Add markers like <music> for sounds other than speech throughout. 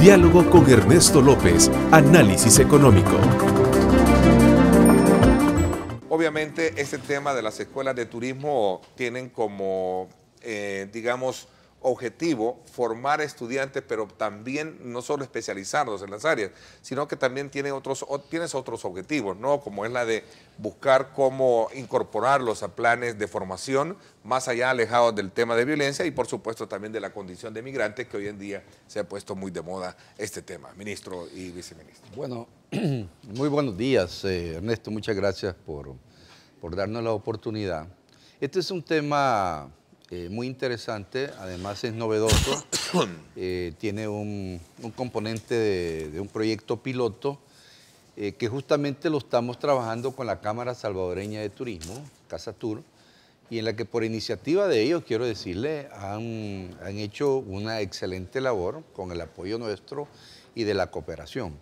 Diálogo con Ernesto López, Análisis Económico. Obviamente este tema de las escuelas de turismo tienen como, eh, digamos, objetivo formar estudiantes, pero también no solo especializarlos en las áreas, sino que también tiene otros, tienes otros objetivos, ¿no? Como es la de buscar cómo incorporarlos a planes de formación más allá alejados del tema de violencia y por supuesto también de la condición de migrantes que hoy en día se ha puesto muy de moda este tema. Ministro y viceministro. Bueno, <clears throat> muy buenos días, eh, Ernesto, muchas gracias por, por darnos la oportunidad. Este es un tema eh, muy interesante, además es novedoso, <coughs> eh, tiene un, componente de, un proyecto piloto eh, que justamente lo estamos trabajando con la Cámara Salvadoreña de Turismo, Casa Tour, y en la que por iniciativa de ellos, quiero decirle, han, hecho una excelente labor con el apoyo nuestro y de la cooperación.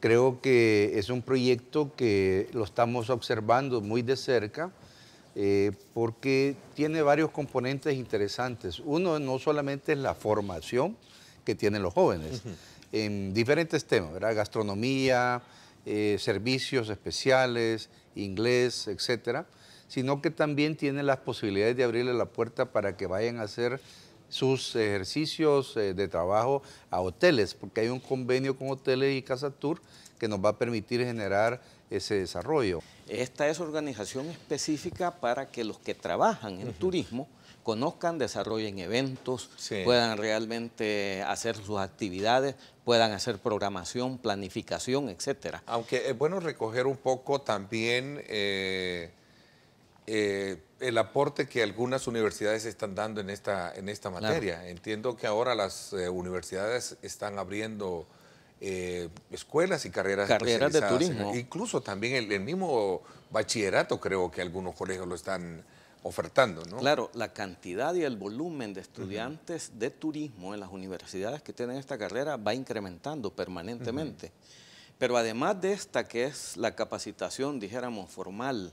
creo que es un proyecto que lo estamos observando muy de cerca eh, porque tiene varios componentes interesantes. Uno no solamente es la formación que tienen los jóvenes en diferentes temas, ¿verdad? gastronomía, eh, servicios especiales, inglés, etcétera, sino que también tiene las posibilidades de abrirle la puerta para que vayan a hacer sus ejercicios eh, de trabajo a hoteles, porque hay un convenio con hoteles y Casa Tour que nos va a permitir generar ese desarrollo. Esta es organización específica para que los que trabajan en turismo conozcan, desarrollen eventos, puedan realmente hacer sus actividades, puedan hacer programación, planificación, etcétera. Aunque es bueno recoger un poco también eh, eh, el aporte que algunas universidades están dando en esta, en esta materia. Entiendo que ahora las eh, universidades están abriendo eh, escuelas y carreras, carreras de turismo. Incluso también el, mismo bachillerato creo que algunos colegios lo están ofertando. ¿no? Claro, la cantidad y el volumen de estudiantes de turismo en las universidades que tienen esta carrera va incrementando permanentemente. Pero además de esta que es la capacitación, dijéramos, formal,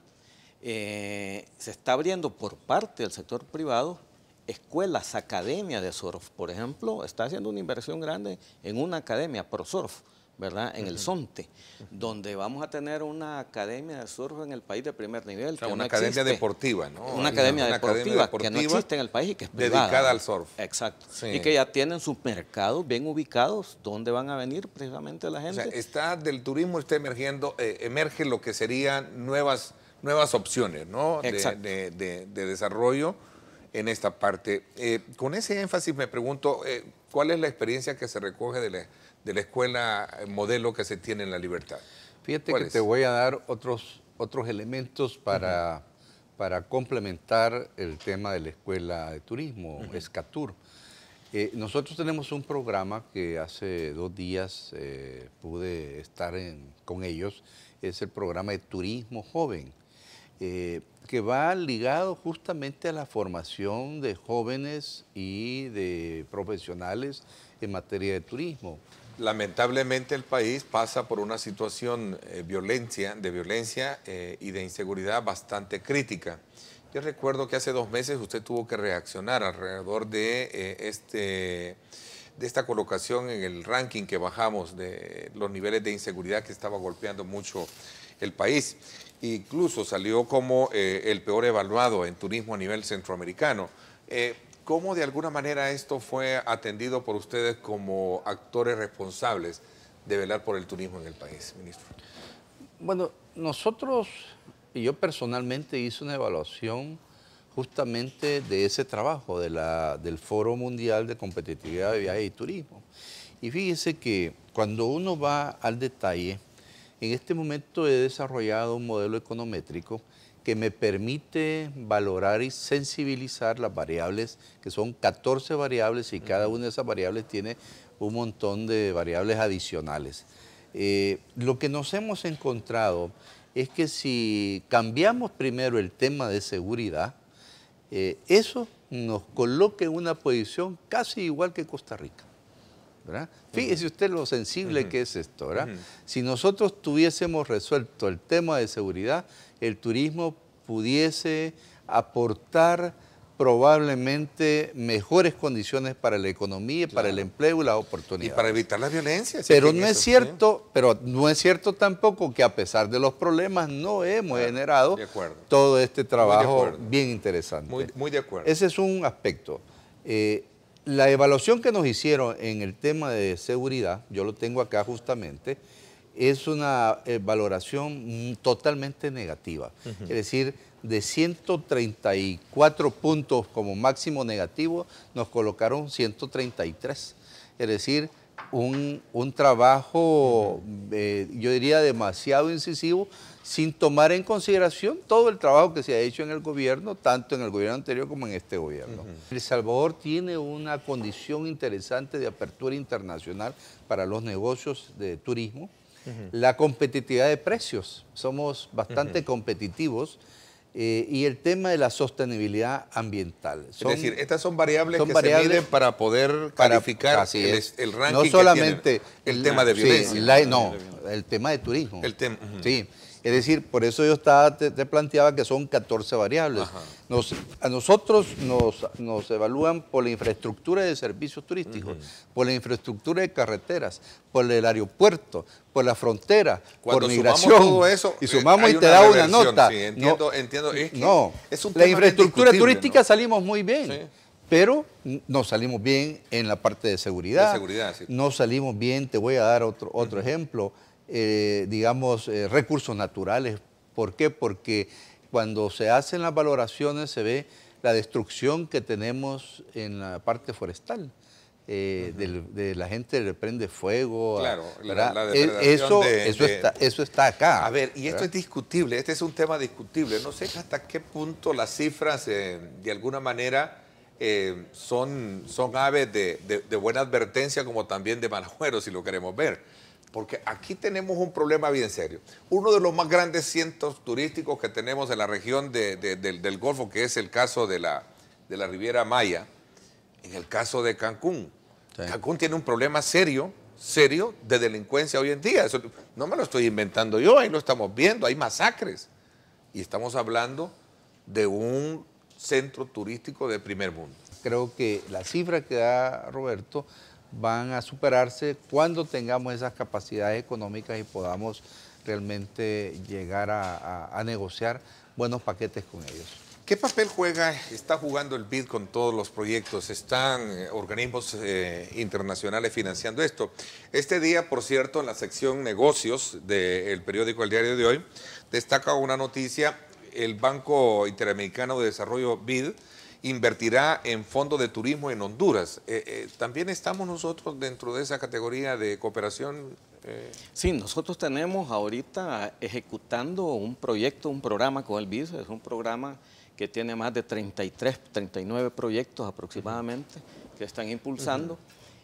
eh, se está abriendo por parte del sector privado escuelas, academias de surf. Por ejemplo, está haciendo una inversión grande en una academia, pro surf ¿verdad? En el Sonte, donde vamos a tener una academia de surf en el país de primer nivel. una academia deportiva, ¿no? Una, academia, deportiva que no existe en el país y que es Dedicada al surf. Exacto. Y que ya tienen sus mercados bien ubicados, donde van a venir precisamente la gente. está del turismo, está emergiendo, eh, emerge lo que serían nuevas, nuevas opciones, ¿no? de desarrollo en esta parte. Eh, con ese énfasis me pregunto, eh, ¿cuál es la experiencia que se recoge de la, escuela eh, modelo que se tiene en la libertad? Fíjate que te voy a dar otros, elementos para, complementar el tema de la escuela de turismo, Escatur. nosotros tenemos un programa que hace dos días pude estar con ellos, es el programa de turismo joven. Eh, que va ligado justamente a la formación de jóvenes y de profesionales en materia de turismo. Lamentablemente el país pasa por una situación eh, violencia, de violencia eh, y de inseguridad bastante crítica. Yo recuerdo que hace dos meses usted tuvo que reaccionar alrededor de, este, de esta colocación en el ranking que bajamos de los niveles de inseguridad que estaba golpeando mucho el país. Incluso salió como eh, el peor evaluado en turismo a nivel centroamericano. Eh, ¿Cómo de alguna manera esto fue atendido por ustedes como actores responsables de velar por el turismo en el país, ministro? Bueno, nosotros, y yo personalmente hice una evaluación justamente de ese trabajo, de la, del Foro Mundial de Competitividad de Viajes y Turismo. Y fíjese que cuando uno va al detalle, en este momento he desarrollado un modelo econométrico que me permite valorar y sensibilizar las variables, que son 14 variables y cada una de esas variables tiene un montón de variables adicionales. Eh, lo que nos hemos encontrado es que si cambiamos primero el tema de seguridad, eh, eso nos coloca en una posición casi igual que Costa Rica. Fíjese usted lo sensible que es esto, ¿verdad? Si nosotros tuviésemos resuelto el tema de seguridad, el turismo pudiese aportar probablemente mejores condiciones para la economía, para el empleo y las oportunidades. Y para evitar la violencia. Pero no es cierto, pero no es cierto tampoco que a pesar de los problemas no hemos generado todo este trabajo bien interesante. Muy, muy, de acuerdo. Ese es un aspecto. Eh, la evaluación que nos hicieron en el tema de seguridad, yo lo tengo acá justamente, es una valoración totalmente negativa. Es decir, de 134 puntos como máximo negativo, nos colocaron 133. Es decir, un, trabajo, eh, yo diría, demasiado incisivo sin tomar en consideración todo el trabajo que se ha hecho en el gobierno, tanto en el gobierno anterior como en este gobierno. El Salvador tiene una condición interesante de apertura internacional para los negocios de turismo. La competitividad de precios, somos bastante competitivos. Eh, y el tema de la sostenibilidad ambiental. es decir, estas son variables que se miden para poder calificar el, el, ranking. No solamente el tema de violencia. Sí, no, el tema de turismo. El tema. Sí es decir, por eso yo estaba, te, planteaba que son 14 variables. a nosotros nos, evalúan por la infraestructura de servicios turísticos, por la infraestructura de carreteras, por el aeropuerto, por la frontera, por migración. eso, y eh, sumamos y te da una nota. entiendo, no, la infraestructura turística salimos muy bien. pero no salimos bien en la parte de seguridad. No salimos bien, te voy a dar otro, ejemplo, eh, digamos, eh, recursos naturales. ¿Por qué? Porque cuando se hacen las valoraciones se ve la destrucción que tenemos en la parte forestal. Eh, de la gente le prende fuego. Ah, claro, e- eso, eso, Está, acá. A ver, y esto es discutible, este es un tema discutible. No sé hasta qué punto las cifras, de alguna manera, son, son aves de, buena advertencia, como también de malagüero, si lo queremos ver porque aquí tenemos un problema bien serio. Uno de los más grandes cientos turísticos que tenemos en la región del, Golfo, que es el caso de la, Riviera Maya, en el caso de Cancún. Cancún tiene un problema serio, serio, de delincuencia hoy en día. no me lo estoy inventando yo, ahí lo estamos viendo, hay masacres. Y estamos hablando de un centro turístico de primer mundo. Creo que la cifra que da Roberto van a superarse cuando tengamos esas capacidades económicas y podamos realmente llegar a, negociar buenos paquetes con ellos. ¿Qué papel juega, está jugando el BID con todos los proyectos? ¿Están eh, organismos eh, internacionales financiando esto? Este día, por cierto, en la sección negocios del periódico El Diario de Hoy, destaca una noticia, el Banco Interamericano de Desarrollo BID invertirá en fondos de turismo en Honduras. Eh, eh, ¿También estamos nosotros dentro de esa categoría de cooperación? Eh. Sí, nosotros tenemos ahorita ejecutando un proyecto, un programa con el BIS, es un programa que tiene más de 33, 39 proyectos aproximadamente que están impulsando.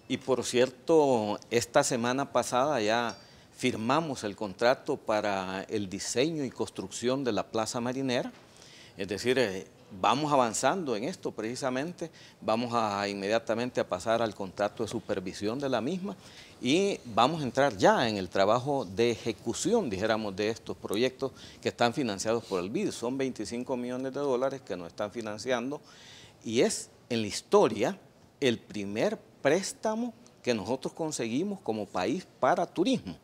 Y por cierto, esta semana pasada ya firmamos el contrato para el diseño y construcción de la Plaza Marinera. Es decir, vamos avanzando en esto precisamente, vamos a inmediatamente a pasar al contrato de supervisión de la misma y vamos a entrar ya en el trabajo de ejecución, dijéramos, de estos proyectos que están financiados por el BID. Son 25 millones de dólares que nos están financiando y es en la historia el primer préstamo que nosotros conseguimos como país para turismo.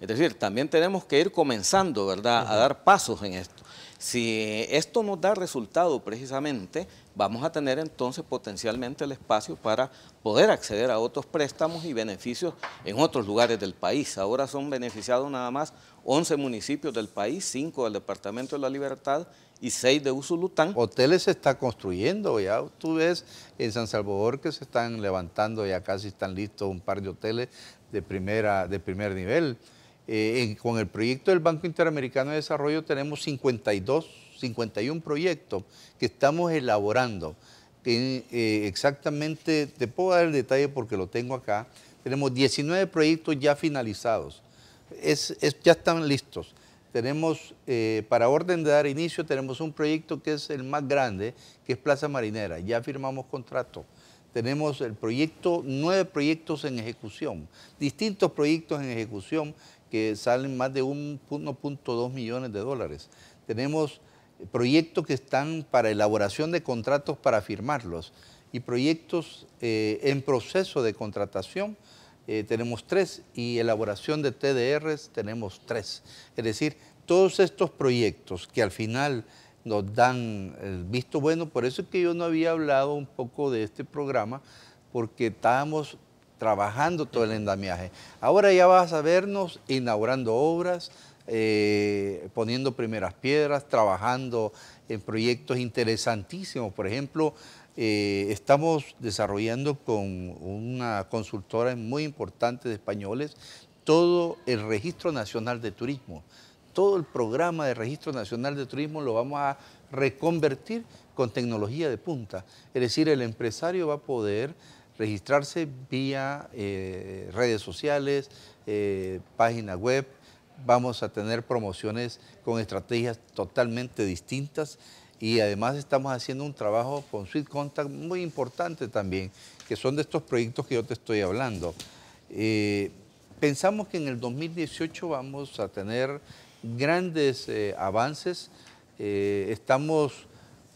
Es decir, también tenemos que ir comenzando, ¿verdad?, a dar pasos en esto. Si esto nos da resultado precisamente, vamos a tener entonces potencialmente el espacio para poder acceder a otros préstamos y beneficios en otros lugares del país. Ahora son beneficiados nada más 11 municipios del país, 5 del Departamento de la Libertad y 6 de Usulután. Hoteles se está construyendo, ya tú ves en San Salvador que se están levantando, ya casi están listos un par de hoteles de, primera, de primer nivel. Eh, con el proyecto del Banco Interamericano de Desarrollo tenemos 52, 51 proyectos que estamos elaborando. Eh, exactamente, te puedo dar el detalle porque lo tengo acá. Tenemos 19 proyectos ya finalizados. ya están listos. Tenemos, eh, para orden de dar inicio, tenemos un proyecto que es el más grande, que es Plaza Marinera. Ya firmamos contrato tenemos el proyecto, nueve proyectos en ejecución, distintos proyectos en ejecución que salen más de 1.2 millones de dólares. Tenemos proyectos que están para elaboración de contratos para firmarlos y proyectos eh, en proceso de contratación eh, tenemos tres y elaboración de TDRs tenemos tres. Es decir, todos estos proyectos que al final nos dan el visto bueno, por eso es que yo no había hablado un poco de este programa, porque estábamos trabajando todo el endamiaje. Ahora ya vas a vernos inaugurando obras, eh, poniendo primeras piedras, trabajando en proyectos interesantísimos. Por ejemplo, eh, estamos desarrollando con una consultora muy importante de españoles todo el Registro Nacional de Turismo. Todo el programa de Registro Nacional de Turismo lo vamos a reconvertir con tecnología de punta. Es decir, el empresario va a poder registrarse vía eh, redes sociales, eh, página web. Vamos a tener promociones con estrategias totalmente distintas y además estamos haciendo un trabajo con Sweet Contact muy importante también, que son de estos proyectos que yo te estoy hablando. Eh, pensamos que en el 2018 vamos a tener grandes avances. estamos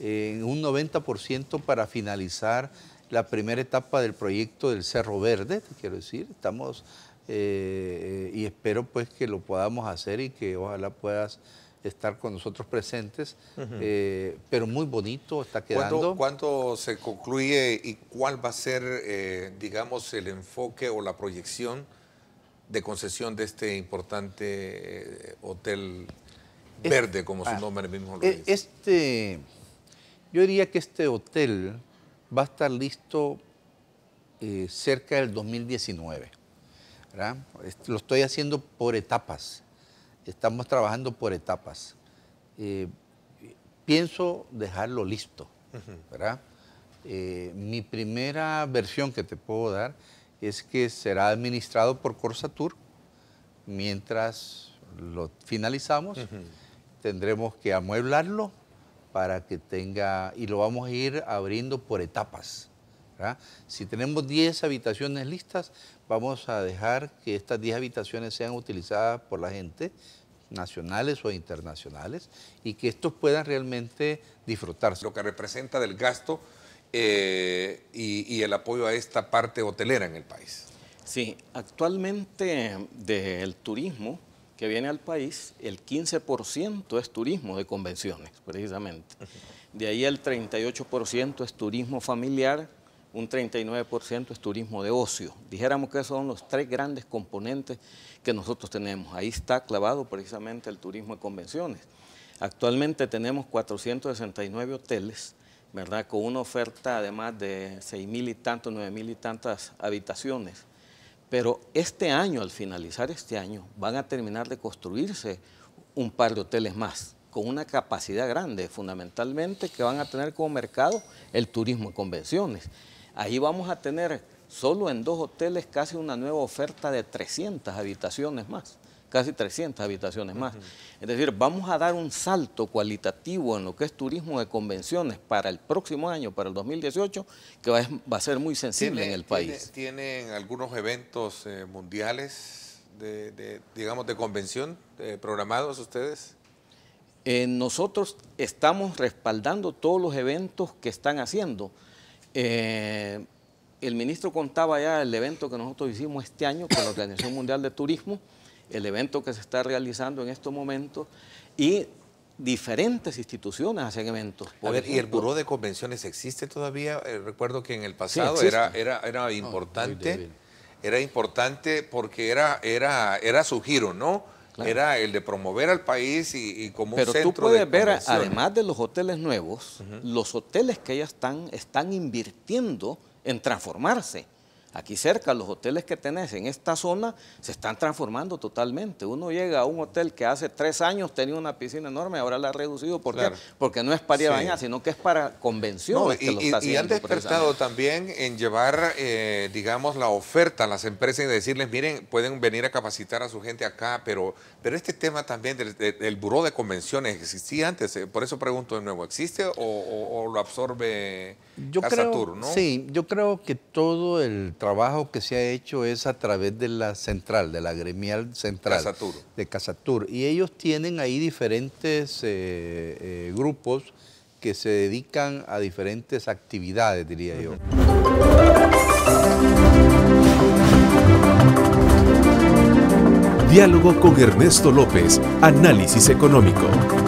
en un 90% para finalizar la primera etapa del proyecto del Cerro Verde, te quiero decir, estamos eh, y espero pues que lo podamos hacer y que ojalá puedas estar con nosotros presentes, eh, pero muy bonito está quedando. ¿Cuándo se concluye y cuál va a ser, eh, digamos, el enfoque o la proyección de concesión de este importante hotel verde, como su ah, nombre mismo lo dice? Este, yo diría que este hotel va a estar listo eh, cerca del 2019. Lo estoy haciendo por etapas. Estamos trabajando por etapas. Eh, pienso dejarlo listo. Eh, mi primera versión que te puedo dar es que será administrado por Corsatur. Mientras lo finalizamos, tendremos que amueblarlo, para que tenga, y lo vamos a ir abriendo por etapas. Si tenemos 10 habitaciones listas, vamos a dejar que estas 10 habitaciones sean utilizadas por la gente, nacionales o internacionales, y que estos puedan realmente disfrutarse. Lo que representa del gasto eh, y, y el apoyo a esta parte hotelera en el país. Sí, actualmente del turismo, que viene al país, el 15% es turismo de convenciones, precisamente. De ahí el 38% es turismo familiar, un 39% es turismo de ocio. Dijéramos que esos son los tres grandes componentes que nosotros tenemos. Ahí está clavado precisamente el turismo de convenciones. Actualmente tenemos 469 hoteles, ¿verdad? Con una oferta además de 6.000 y tantos, 9.000 y tantas habitaciones. Pero este año, al finalizar este año, van a terminar de construirse un par de hoteles más, con una capacidad grande, fundamentalmente que van a tener como mercado el turismo y convenciones. Ahí vamos a tener solo en dos hoteles casi una nueva oferta de 300 habitaciones más casi 300 habitaciones más. Es decir, vamos a dar un salto cualitativo en lo que es turismo de convenciones para el próximo año, para el 2018, que va, a ser muy sensible en el país. ¿Tienen algunos eventos eh, mundiales, de, digamos, de convención eh, programados ustedes? Eh, nosotros estamos respaldando todos los eventos que están haciendo. el ministro contaba ya el evento que nosotros hicimos este año con la Organización Mundial de Turismo, el evento que se está realizando en estos momentos y diferentes instituciones hacen eventos. ¿y el Buró de Convenciones existe todavía? Eh, recuerdo que en el pasado era, era, era oh, importante, era importante porque era, era, era su giro, ¿no? Era el de promover al país y, como Pero un centro tú puedes ver, además de los hoteles nuevos, los hoteles que ya están, están invirtiendo en transformarse. Aquí cerca, los hoteles que tenés en esta zona se están transformando totalmente. Uno llega a un hotel que hace tres años tenía una piscina enorme, ahora la ha reducido. ¿Por Porque no es para ir a bañar, sino que es para convenciones y, que lo está han despertado también en llevar, eh, digamos, la oferta a las empresas y decirles, miren, pueden venir a capacitar a su gente acá, pero, pero este tema también del, buró de convenciones existía antes. Eh, por eso pregunto de nuevo, ¿existe o, lo absorbe Casa Sí, yo creo que todo el trabajo que se ha hecho es a través de la central, de la gremial central. De Casatur. Y ellos tienen ahí diferentes eh, eh, grupos que se dedican a diferentes actividades, diría yo. Diálogo con Ernesto López, Análisis Económico.